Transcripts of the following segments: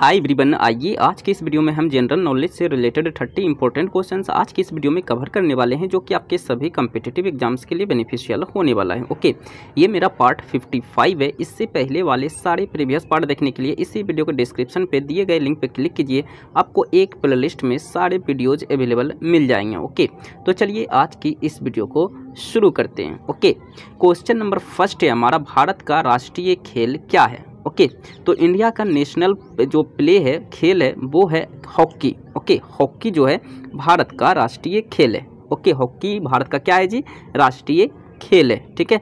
hi everyone आइए आज के इस वीडियो में हम जनरल नॉलेज से रिलेटेड 30 इंपॉर्टेंट क्वेश्चंस आज के इस वीडियो में कवर करने वाले हैं जो कि आपके सभी कम्पिटेटिव एग्जाम्स के लिए बेनिफिशियल होने वाला है ओके ये मेरा पार्ट 55 है इससे पहले वाले सारे प्रीवियस पार्ट देखने के लिए इसी वीडियो के डिस्क्रिप्शन पर दिए गए लिंक पर क्लिक कीजिए आपको एक प्ले में सारे वीडियोज़ अवेलेबल मिल जाएंगे ओके तो चलिए आज की इस वीडियो को शुरू करते हैं ओके क्वेश्चन नंबर फर्स्ट है हमारा भारत का राष्ट्रीय खेल क्या है ओके तो इंडिया का नेशनल जो प्ले है खेल है वो है हॉकी ओके हॉकी जो है भारत का राष्ट्रीय खेल है ओके हॉकी भारत का क्या है जी राष्ट्रीय खेल है ठीक है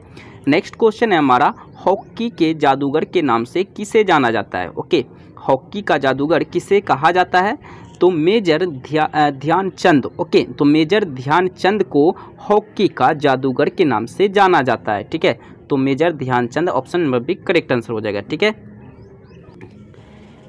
नेक्स्ट क्वेश्चन है हमारा हॉकी के जादूगर के नाम से किसे जाना जाता है ओके हॉकी का जादूगर किसे कहा जाता है तो मेजर ध्या ध्यानचंद ओके तो मेजर ध्यानचंद को हॉकी का जादूगर के नाम से जाना जाता है ठीक है तो major Dhyanchand option number B correct answer हो जाएगा ठीक है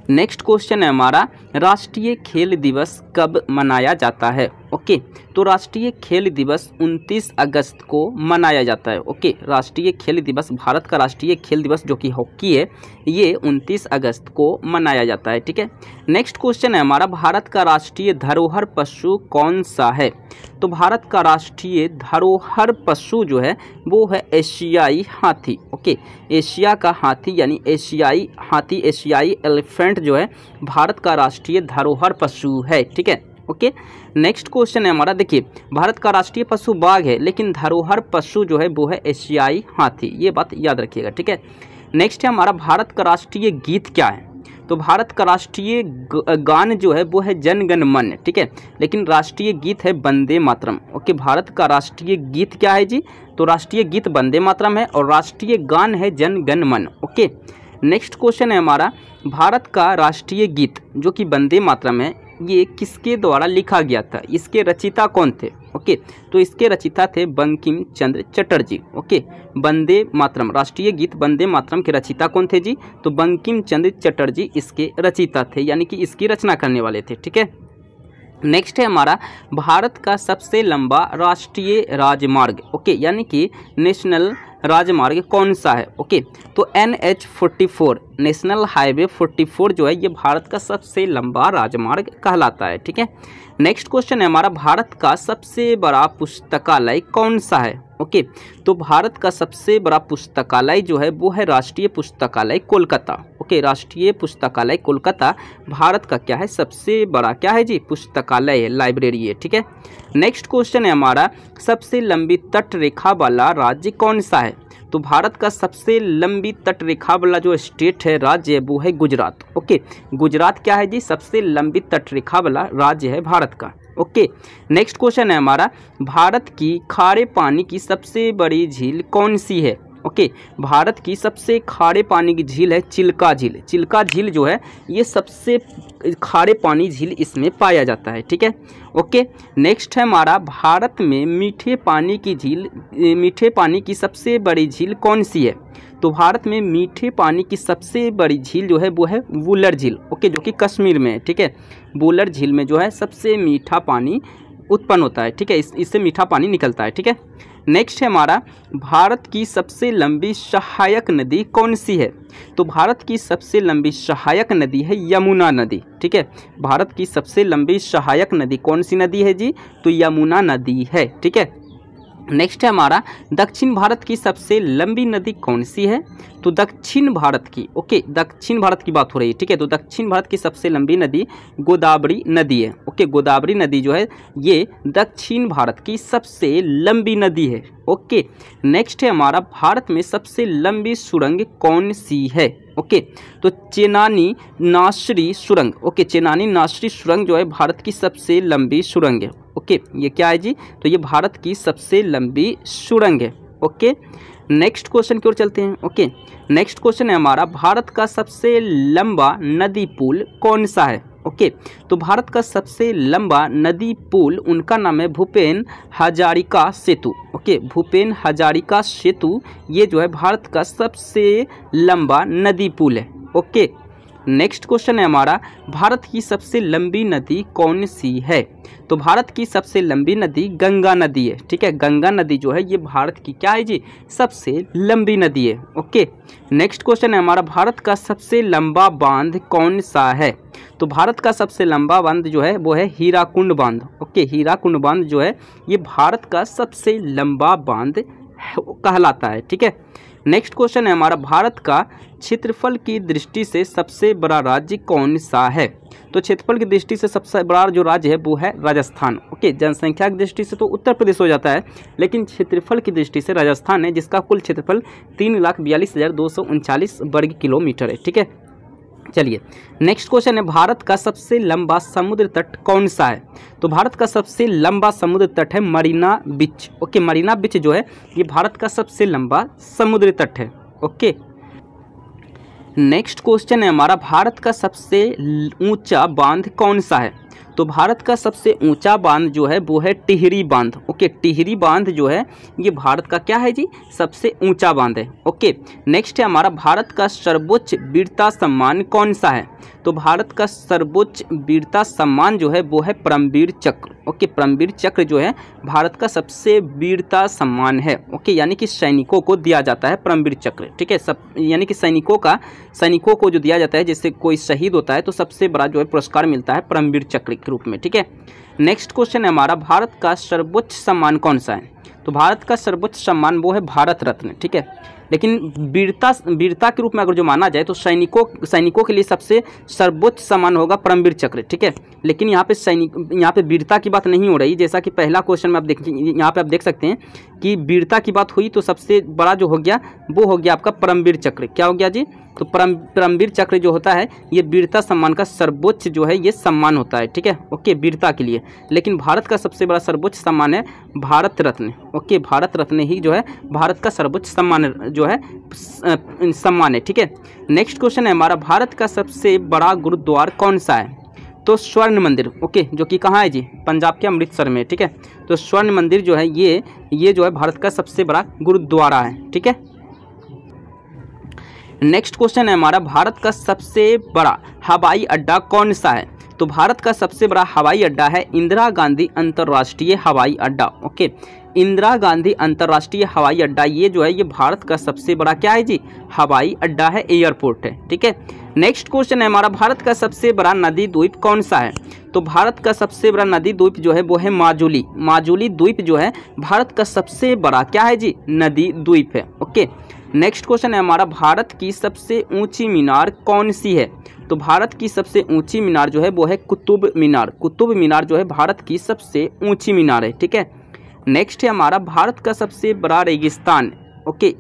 नेक्स्ट क्वेश्चन है हमारा राष्ट्रीय खेल दिवस कब मनाया जाता है ओके तो राष्ट्रीय खेल दिवस 29 अगस्त को मनाया जाता है ओके राष्ट्रीय खेल दिवस भारत का राष्ट्रीय खेल दिवस जो कि हॉकी है ये 29 अगस्त को मनाया जाता है ठीक है नेक्स्ट क्वेश्चन है हमारा भारत का राष्ट्रीय धरोहर पशु कौन सा है तो भारत का राष्ट्रीय धरोहर पशु जो है वो है एशियाई हाथी ओके एशिया का हाथी यानी एशियाई हाथी एशियाई एलिफेंट जो है भारत का राष्ट्रीय धरोहर पशु है ठीक है ओके नेक्स्ट क्वेश्चन है हमारा देखिए भारत का राष्ट्रीय पशु बाघ है लेकिन धरोहर पशु जो है वो है एशियाई हाथी ये बात याद रखिएगा ठीक है नेक्स्ट है हमारा भारत का राष्ट्रीय गीत क्या है तो भारत का राष्ट्रीय गान जो है वो है जनगण मन ठीक है लेकिन राष्ट्रीय गीत है वंदे मातरम ओके भारत का राष्ट्रीय गीत क्या है जी तो राष्ट्रीय गीत वंदे मातरम है और राष्ट्रीय गान है जनगण मन ओके नेक्स्ट क्वेश्चन है हमारा भारत का राष्ट्रीय गीत जो कि वंदे मातरम है ये किसके द्वारा लिखा गया था इसके रचिता कौन थे ओके तो इसके रचिता थे बंकिम चंद्र चटर्जी ओके वंदे मातरम राष्ट्रीय गीत वंदे मातरम के रचिता कौन थे जी तो बंकिम चंद्र चटर्जी इसके रचिता थे यानी कि इसकी रचना करने वाले थे ठीक है नेक्स्ट है हमारा भारत का सबसे लंबा राष्ट्रीय राजमार्ग ओके यानी कि नेशनल राजमार्ग कौन सा है ओके तो N H forty four national highway forty four जो है ये भारत का सबसे लंबा राजमार्ग कहलाता है ठीक है नेक्स्ट क्वेश्चन है हमारा भारत का सबसे बड़ा पुस्तकालय कौन सा है ओके तो भारत का सबसे बड़ा पुस्तकालय जो है वो है राष्ट्रीय पुस्तकालय कोलकाता ओके राष्ट्रीय पुस्तकालय कोलकाता भारत का क्या है सबसे बड़ा क्या है जी पुस्तकालय है लाइब्रेरी है ठीक है नेक्स्ट क्वेश्चन है हमारा सबसे लंबी तट रेखा वाला राज्य कौन सा है तो भारत का सबसे लंबी तट रेखा वाला जो स्टेट है राज्य है वो है गुजरात ओके गुजरात क्या है जी सबसे लंबी तट रेखा वाला राज्य है भारत का ओके नेक्स्ट क्वेश्चन है हमारा भारत की खारे पानी की सबसे बड़ी झील कौन सी है ओके भारत की सबसे खारे पानी की झील है चिल्का झील चिल्का झील जो है ये सबसे खारे पानी झील इसमें पाया जाता है ठीक है ओके नेक्स्ट है हमारा भारत में मीठे पानी की झील मीठे पानी की सबसे बड़ी झील कौन सी है तो भारत में मीठे पानी की सबसे बड़ी झील जो है वो है वुलर झील ओके जो कि कश्मीर में है ठीक है वुलर झील में जो है सबसे मीठा पानी उत्पन्न होता है ठीक है इस इससे मीठा पानी निकलता है ठीक है नेक्स्ट है हमारा भारत की सबसे लंबी सहायक नदी कौन सी है तो भारत की सबसे लंबी सहायक नदी है यमुना नदी ठीक है भारत की सबसे लंबी सहायक नदी कौन सी नदी है जी तो यमुना नदी है ठीक है नेक्स्ट है हमारा दक्षिण भारत की सबसे लंबी नदी कौन सी है तो दक्षिण भारत की ओके दक्षिण भारत की बात हो रही है ठीक है तो दक्षिण भारत की सबसे लंबी नदी गोदावरी नदी है ओके गोदावरी नदी जो है ये दक्षिण भारत की सबसे लंबी नदी है ओके नेक्स्ट है हमारा भारत में सबसे लंबी सुरंग कौन सी है ओके तो चेनानी नासरी सुरंग ओके चेनानी नासरी सुरंग जो है भारत की सबसे लंबी सुरंग है ओके ये क्या है जी तो ये भारत की सबसे लंबी सुरंग है ओके नेक्स्ट क्वेश्चन की ओर चलते हैं ओके नेक्स्ट क्वेश्चन है हमारा भारत का सबसे लंबा नदी पुल कौन सा है ओके तो भारत का सबसे लंबा नदी पुल उनका नाम है भूपेन हजारिका सेतु ओके भूपेन हजारिका सेतु ये जो है भारत का सबसे लंबा नदी पुल है ओके नेक्स्ट क्वेश्चन है हमारा भारत की सबसे लंबी नदी कौन सी है तो भारत की सबसे लंबी नदी गंगा नदी है ठीक है गंगा नदी जो है ये भारत की क्या है जी सबसे लंबी नदी है ओके नेक्स्ट क्वेश्चन है हमारा भारत का सबसे लंबा बांध कौन सा है तो भारत का सबसे लंबा बांध जो है वो है हीराकुंड बांध ओके हीराकुंड बांध जो है ये भारत का सबसे लंबा बांध कहलाता है ठीक है नेक्स्ट क्वेश्चन है हमारा भारत का क्षेत्रफल की दृष्टि से सबसे बड़ा राज्य कौन सा है तो क्षेत्रफल की दृष्टि से सबसे बड़ा जो राज्य है वो है राजस्थान ओके जनसंख्या की दृष्टि से तो उत्तर प्रदेश हो जाता है लेकिन क्षेत्रफल की दृष्टि से राजस्थान है जिसका कुल क्षेत्रफल तीन लाख बयालीस हज़ार दो सौ उनचालीस वर्ग किलोमीटर है ठीक है चलिए नेक्स्ट क्वेश्चन है भारत का सबसे लंबा समुद्र तट कौन सा है तो भारत का सबसे लंबा समुद्र तट है Marina beach okay Marina beach जो है ये भारत का सबसे लंबा समुद्र तट है ओके नेक्स्ट क्वेश्चन है हमारा भारत का सबसे ऊंचा बांध कौन सा है तो भारत का सबसे ऊंचा बांध जो है वो है टिहरी बांध ओके टिहरी बांध जो है ये भारत का क्या है जी सबसे ऊंचा बांध है ओके नेक्स्ट है हमारा भारत का सर्वोच्च वीरता सम्मान कौन सा है तो भारत का सर्वोच्च वीरता सम्मान जो है वो है परमवीर चक्र ओके परमवीर चक्र जो है भारत का सबसे वीरता सम्मान है ओके यानी कि सैनिकों को दिया जाता है परमवीर चक्र ठीक है सब यानी कि सैनिकों का सैनिकों को जो दिया जाता है जैसे कोई शहीद होता है तो सबसे बड़ा जो है पुरस्कार मिलता है परमवीर चक्र रूप में ठीक है नेक्स्ट क्वेश्चन है हमारा भारत का सर्वोच्च सम्मान कौन सा है तो भारत का सर्वोच्च सम्मान वो है भारत रत्न ठीक है लेकिन वीरता वीरता के रूप में अगर जो माना जाए तो सैनिकों सैनिकों के लिए सबसे सर्वोच्च सम्मान होगा परमवीर चक्र ठीक है लेकिन यहाँ पे सैनिक यहाँ पे वीरता की बात नहीं हो रही जैसा कि पहला क्वेश्चन में आप देख यहाँ पे आप देख सकते हैं कि वीरता की बात हुई तो सबसे बड़ा जो हो गया वो हो गया आपका परमवीर चक्र क्या हो गया जी तो परम परमवीर चक्र जो होता है ये वीरता सम्मान का सर्वोच्च जो है ये सम्मान होता है ठीक है ओके वीरता के लिए लेकिन भारत का सबसे बड़ा सर्वोच्च सम्मान है भारत रत्न ओके भारत रत्न ही जो है भारत का सर्वोच्च सम्मान जो है सम्मान है ठीक है नेक्स्ट क्वेश्चन है हमारा भारत का सबसे बड़ा गुरुद्वार कौन सा है तो स्वर्ण मंदिर ओके जो कि कहाँ है जी पंजाब के अमृतसर में ठीक है तो स्वर्ण मंदिर जो है ये ये जो है भारत का सबसे बड़ा गुरुद्वारा है ठीक है नेक्स्ट क्वेश्चन है हमारा भारत का सबसे बड़ा हवाई अड्डा कौन सा है तो भारत का सबसे बड़ा हवाई अड्डा है इंदिरा गांधी अंतर्राष्ट्रीय हवाई अड्डा ओके इंदिरा गांधी अंतर्राष्ट्रीय हवाई अड्डा ये जो है ये भारत का सबसे बड़ा क्या है जी हवाई अड्डा है एयरपोर्ट है ठीक है नेक्स्ट क्वेश्चन है हमारा भारत का सबसे बड़ा नदी द्वीप कौन सा है तो भारत का सबसे बड़ा नदी द्वीप जो है वो है माजुली माजुली द्वीप जो है भारत का सबसे बड़ा क्या है जी नदी द्वीप है ओके नेक्स्ट क्वेश्चन है हमारा भारत की सबसे ऊंची मीनार कौन सी है तो भारत की सबसे ऊंची मीनार जो है वो है कुतुब मीनार कुतुब मीनार जो है भारत की सबसे ऊंची मीनार है ठीक है नेक्स्ट है हमारा भारत का सबसे बड़ा रेगिस्तान ओके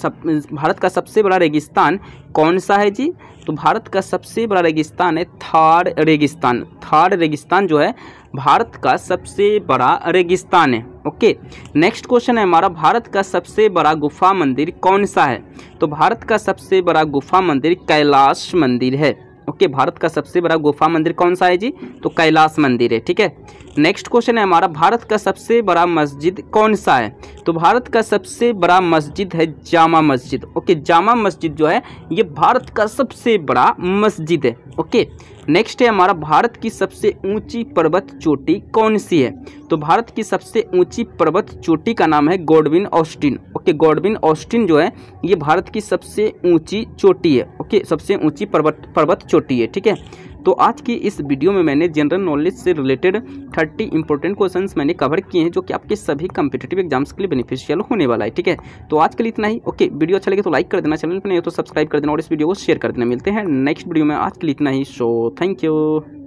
सब भारत का सबसे बड़ा रेगिस्तान कौन सा है जी तो भारत का सबसे बड़ा रेगिस्तान है थार रेगिस्तान थार रेगिस्तान जो है भारत का सबसे बड़ा रेगिस्तान है ओके नेक्स्ट क्वेश्चन है हमारा भारत का सबसे बड़ा गुफा मंदिर कौन सा है तो भारत का सबसे बड़ा गुफा मंदिर कैलाश मंदिर है ओके भारत का सबसे बड़ा गुफा मंदिर कौन सा है जी तो कैलाश मंदिर है ठीक है नेक्स्ट क्वेश्चन है हमारा भारत का सबसे बड़ा मस्जिद कौन सा है तो भारत का सबसे बड़ा मस्जिद है जामा मस्जिद ओके जामा मस्जिद जो है ये भारत का सबसे बड़ा मस्जिद है ओके नेक्स्ट है हमारा भारत की सबसे ऊंची पर्वत चोटी कौन सी है तो भारत की सबसे ऊंची पर्वत चोटी का नाम है Godwin Austen okay Godwin Austen जो है ये भारत की सबसे ऊंची चोटी है ओके सबसे ऊंची पर्वत पर्वत चोटी है ठीक है तो आज की इस वीडियो में मैंने जनरल नॉलेज से रिलेटेड 30 इंपॉर्टेंट क्वेश्चंस मैंने कवर किए हैं जो कि आपके सभी कम्पिटेटिव एग्जाम्स के लिए बेनिफिशियल होने वाला है ठीक है तो आज के लिए इतना ही ओके वीडियो अच्छा लगे तो लाइक कर देना चैनल पर नहीं हो तो सब्सक्राइब कर देना और इस वीडियो को शेयर कर देना मिलते हैं नेक्स्ट वीडियो में आज के लिए इतना ही सो थैंक यू